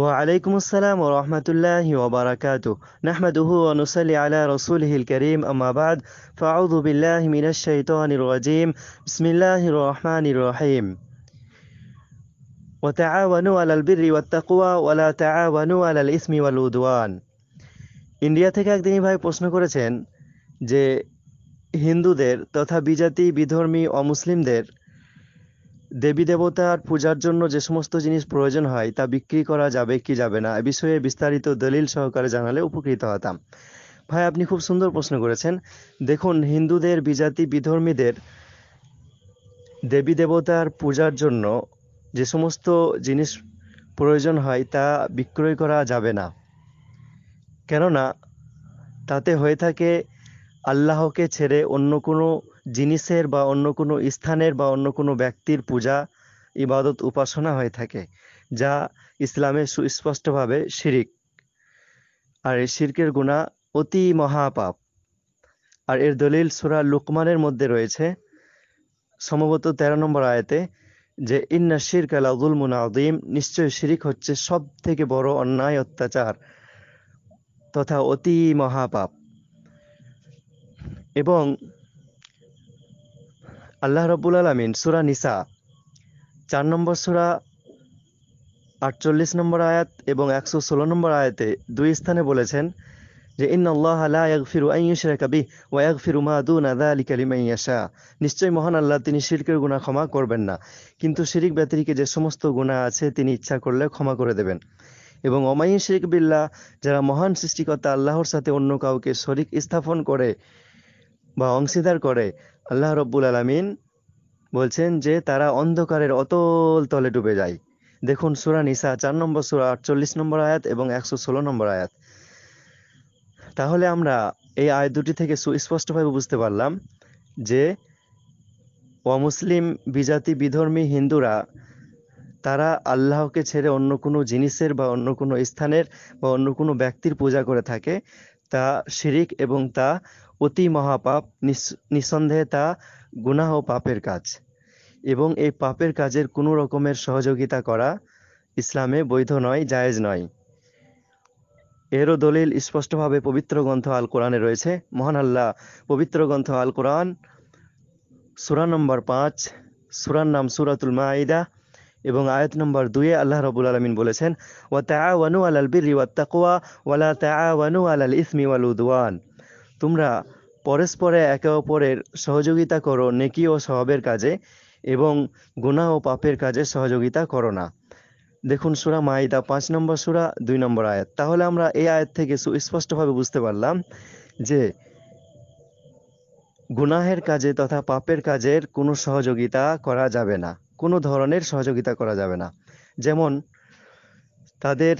ওয়ালাইকুম আসসালাম ও রহমতুল্লাহি ওবরাকাতু নাহমাদুহু ওয়া নুসাল্লি আলা রাসূলিহিল কারীম আম্মা বাদ ফাআউযু বিল্লাহি মিনাশ শাইতানির রাজীম বিসমিল্লাহির রহমানির রহিম وتعاونوا على البر والتقوى ولا تعاونوا على الإثم والعدوان ইন্ডিয়া থেকে একদিনই ভাই প্রশ্ন করেছেন যে হিন্দুদের তথা বিজাতি বিধর্মী অমুসলিমদের দেবী দেবতার পূজার জন্য যে সমস্ত জিনিস প্রয়োজন হয় তা বিক্রি করা যাবে কি যাবে না এ বিষয়ে বিস্তারিত দলিল সহকারে জানালে উপকৃত হতাম ভাই আপনি খুব সুন্দর প্রশ্ন করেছেন দেখুন হিন্দুদের বিজাতি বিধর্মীদের দেবী দেবতার পূজার জন্য যে সমস্ত জিনিস প্রয়োজন হয় তা বিক্রয় করা যাবে না কেননা তাতে হয়ে থাকে আল্লাহকে ছেড়ে অন্য কোনো জিনিসের বা অন্য কোনো স্থানের বা অন্য কোনো ব্যক্তির পূজা ইবাদত উপাসনা হয়ে থাকে যা ইসলামে সুস্পষ্টভাবে শিরিক আর এই শিরকের গুণা অতি মহাপাপ আর এর দলিল সুরা লুকমানের মধ্যে রয়েছে সম্ভবত ১৩ নম্বর আয়তে যে ইন্না শির কালাউদুল মুনাউদ্দিম নিশ্চয় শিরিক হচ্ছে সব থেকে বড় অন্যায় অত্যাচার তথা অতি মহাপাপ এবং আল্লাহ রবুল আলমিন সুরা নিসা চার নম্বর সুরা আটচল্লিশ নম্বর আয়াত এবং একশো ষোলো নম্বর আয়াতে দুই স্থানে বলেছেন যে ইন আল্লাহ ফিরু আইয়ুশরা কাবি ওয়াগ ফিরু মাহাদুন আদা আলী কালিমাইয়াশা নিশ্চয়ই মহান আল্লাহ তিনি শিরকের গুণা ক্ষমা করবেন না কিন্তু শিরিক ব্যতিরিকে যে সমস্ত গুণা আছে তিনি ইচ্ছা করলে ক্ষমা করে দেবেন এবং অমাই শিরিক বিল্লা যারা মহান সৃষ্টিকর্তা আল্লাহর সাথে অন্য কাউকে শরিক স্থাপন করে বা অংশীদার করে আল্লাহ রব্বুল আলমিন বলছেন যে তারা অন্ধকারের অতল তলে ডুবে যায় দেখুন সুরা নিসা চার নম্বর সুরা আটচল্লিশ নম্বর আয়াত এবং একশো ষোলো নম্বর আয়াত তাহলে আমরা এই আয় দুটি থেকে সুস্পষ্টভাবে বুঝতে পারলাম যে অমুসলিম বিজাতি বিধর্মী হিন্দুরা তারা আল্লাহকে ছেড়ে অন্য কোনো জিনিসের বা অন্য কোনো স্থানের বা অন্য কোনো ব্যক্তির পূজা করে থাকে তা শিরিক এবং তা অতি মহাপাপ নিঃসন্দেহে তা গুনাহ পাপের কাজ এবং এই পাপের কাজের কোনো রকমের সহযোগিতা করা ইসলামে বৈধ নয় জায়েজ নয় এরও দলিল স্পষ্টভাবে পবিত্র গ্রন্থ আল কোরআনে রয়েছে মহান আল্লাহ পবিত্র গ্রন্থ আল কোরআন সুরা নম্বর পাঁচ সুরার নাম সুরাতুল মাঈদা এবং আয়াত নম্বর দুয়ে আল্লাহ রবুল আলমিন বলেছেন ও ওয়ানু আলাল বিরি ওয়া তাকুয়া ওয়ালা তাওয়ানু আলাল ইসমি ওয়াল উদওয়ান তোমরা পরস্পরে একে অপরের সহযোগিতা করো নেকি ও সহবের কাজে এবং গুনাহ ও পাপের কাজে সহযোগিতা করো না দেখুন সুরা মাইদা পাঁচ নম্বর সুরা দুই নম্বর আয়াত তাহলে আমরা এই আয়াত থেকে সুস্পষ্টভাবে বুঝতে পারলাম যে গুনাহের কাজে তথা পাপের কাজের কোনো সহযোগিতা করা যাবে না কোনো ধরনের সহযোগিতা করা যাবে না যেমন তাদের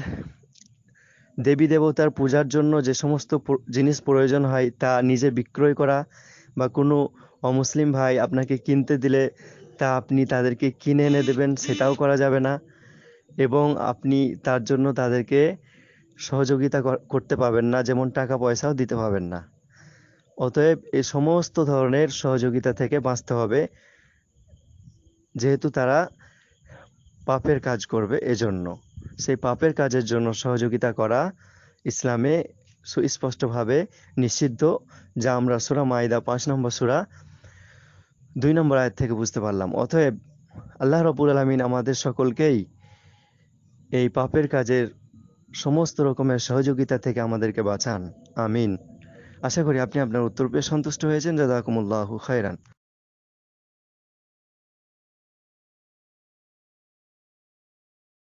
দেবী দেবতার পূজার জন্য যে সমস্ত জিনিস প্রয়োজন হয় তা নিজে বিক্রয় করা বা কোনো অমুসলিম ভাই আপনাকে কিনতে দিলে তা আপনি তাদেরকে কিনে এনে দেবেন সেটাও করা যাবে না এবং আপনি তার জন্য তাদেরকে সহযোগিতা করতে পাবেন না যেমন টাকা পয়সাও দিতে পাবেন না অতএব এ সমস্ত ধরনের সহযোগিতা থেকে বাঁচতে হবে যেহেতু তারা পাপের কাজ করবে এজন্য সেই পাপের কাজের জন্য সহযোগিতা করা ইসলামে সুস্পষ্টভাবে নিষিদ্ধ যা আমরা সুরা মাইদা পাঁচ নম্বর সুরা দুই নম্বর আয়ের থেকে বুঝতে পারলাম অতএব আল্লাহ রবুল আলমিন আমাদের সকলকেই এই পাপের কাজের সমস্ত রকমের সহযোগিতা থেকে আমাদেরকে বাঁচান আমিন আশা করি আপনি আপনার উত্তর পেয়ে সন্তুষ্ট হয়েছেন জাদাকুমুল্লাহ খায়রান